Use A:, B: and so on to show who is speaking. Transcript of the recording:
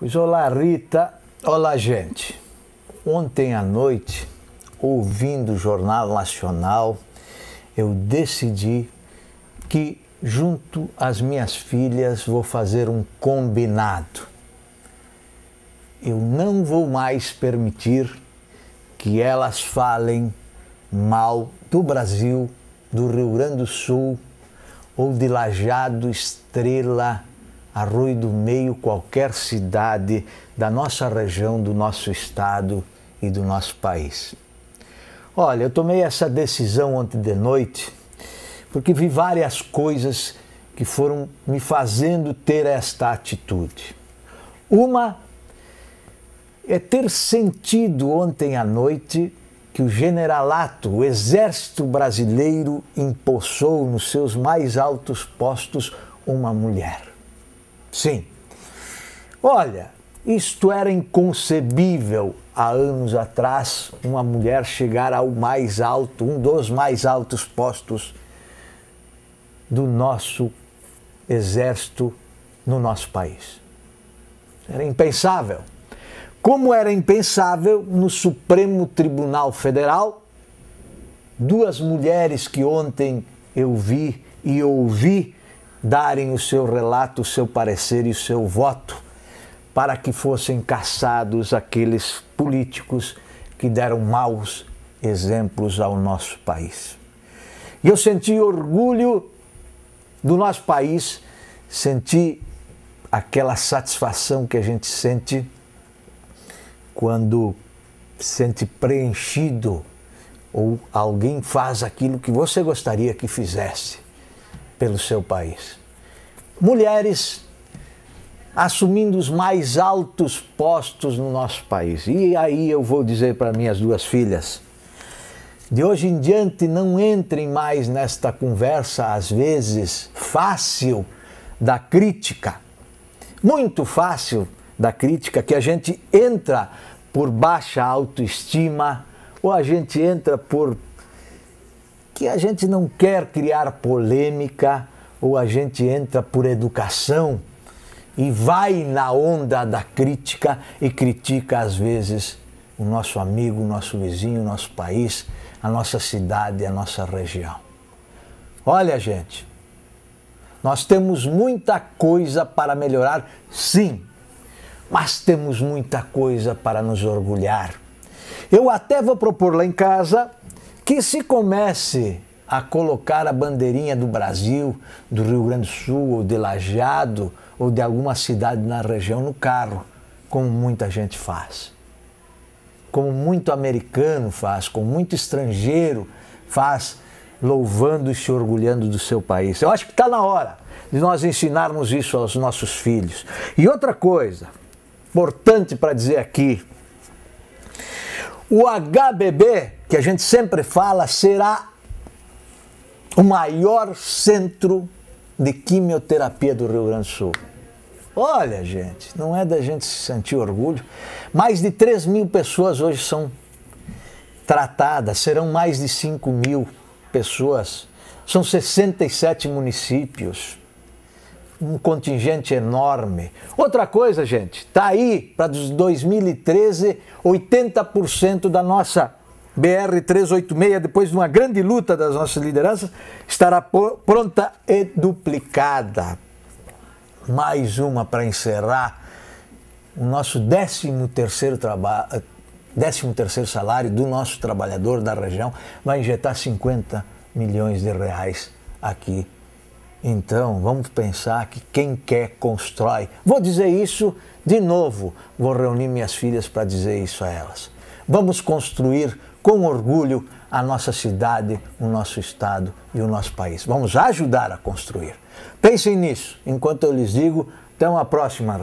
A: Pois olá, Rita. Olá, gente. Ontem à noite, ouvindo o Jornal Nacional, eu decidi que, junto às minhas filhas, vou fazer um combinado. Eu não vou mais permitir que elas falem mal do Brasil, do Rio Grande do Sul ou de Lajado Estrela Arroio do Meio, qualquer cidade da nossa região, do nosso estado e do nosso país. Olha, eu tomei essa decisão ontem de noite porque vi várias coisas que foram me fazendo ter esta atitude. Uma é ter sentido ontem à noite que o generalato, o exército brasileiro, impulsou nos seus mais altos postos uma mulher. Sim. Olha, isto era inconcebível há anos atrás, uma mulher chegar ao mais alto, um dos mais altos postos do nosso exército no nosso país. Era impensável. Como era impensável no Supremo Tribunal Federal, duas mulheres que ontem eu vi e ouvi darem o seu relato, o seu parecer e o seu voto para que fossem caçados aqueles políticos que deram maus exemplos ao nosso país. E eu senti orgulho do nosso país, senti aquela satisfação que a gente sente quando sente preenchido ou alguém faz aquilo que você gostaria que fizesse pelo seu país. Mulheres assumindo os mais altos postos no nosso país. E aí eu vou dizer para minhas duas filhas: de hoje em diante não entrem mais nesta conversa, às vezes fácil, da crítica. Muito fácil da crítica que a gente entra por baixa autoestima ou a gente entra por que a gente não quer criar polêmica ou a gente entra por educação e vai na onda da crítica e critica às vezes o nosso amigo, o nosso vizinho, o nosso país, a nossa cidade, a nossa região. Olha, gente, nós temos muita coisa para melhorar, sim, mas temos muita coisa para nos orgulhar. Eu até vou propor lá em casa que se comece a colocar a bandeirinha do Brasil, do Rio Grande do Sul, ou de Lajeado, ou de alguma cidade na região no carro, como muita gente faz. Como muito americano faz, como muito estrangeiro faz, louvando e se orgulhando do seu país. Eu acho que está na hora de nós ensinarmos isso aos nossos filhos. E outra coisa, importante para dizer aqui, o HBB que a gente sempre fala, será o maior centro de quimioterapia do Rio Grande do Sul. Olha, gente, não é da gente se sentir orgulho. Mais de 3 mil pessoas hoje são tratadas, serão mais de 5 mil pessoas. São 67 municípios, um contingente enorme. Outra coisa, gente, tá aí para 2013, 80% da nossa BR-386, depois de uma grande luta das nossas lideranças, estará pronta e duplicada. Mais uma para encerrar o nosso 13º trabalho 13 salário do nosso trabalhador da região vai injetar 50 milhões de reais aqui. Então, vamos pensar que quem quer constrói. Vou dizer isso de novo, vou reunir minhas filhas para dizer isso a elas. Vamos construir com orgulho a nossa cidade, o nosso estado e o nosso país. Vamos ajudar a construir. Pensem nisso enquanto eu lhes digo. Até uma próxima.